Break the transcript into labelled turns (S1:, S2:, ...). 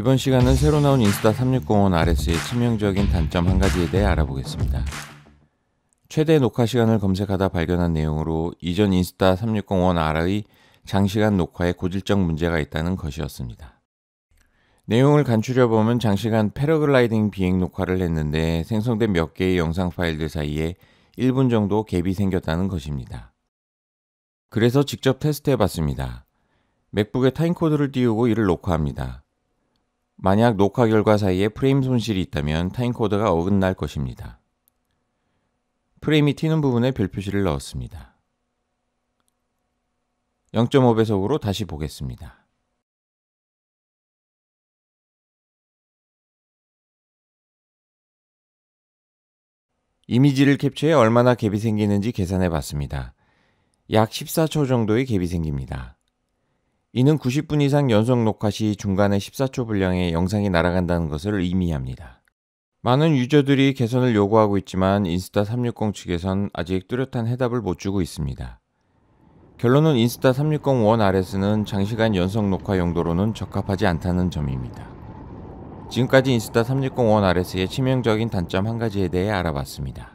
S1: 이번 시간은 새로 나온 인스타 3605 RS의 치명적인 단점 한 가지에 대해 알아보겠습니다. 최대 녹화 시간을 검색하다 발견한 내용으로 이전 인스타 3605 R의 장시간 녹화에 고질적 문제가 있다는 것이었습니다. 내용을 간추려 보면 장시간 패러글라이딩 비행 녹화를 했는데 생성된 몇 개의 영상 파일들 사이에 1분 정도 갭이 생겼다는 것입니다. 그래서 직접 테스트해 봤습니다. 맥북에 타임코드를 띄우고 이를 녹화합니다. 만약 녹화 결과 사이에 프레임 손실이 있다면 타임코드가 어긋날 것입니다. 프레임이 튀는 부분에 별표시를 넣었습니다. 0.5배속으로 다시 보겠습니다. 이미지를 캡처해 얼마나 갭이 생기는지 계산해 봤습니다. 약 14초 정도의 갭이 생깁니다. 이는 90분 이상 연속 녹화 시 중간에 14초 분량의 영상이 날아간다는 것을 의미합니다. 많은 유저들이 개선을 요구하고 있지만 인스타 360 측에선 아직 뚜렷한 해답을 못 주고 있습니다. 결론은 인스타 360원 RS는 장시간 연속 녹화 용도로는 적합하지 않다는 점입니다. 지금까지 인스타 360원 RS의 치명적인 단점 한 가지에 대해 알아봤습니다.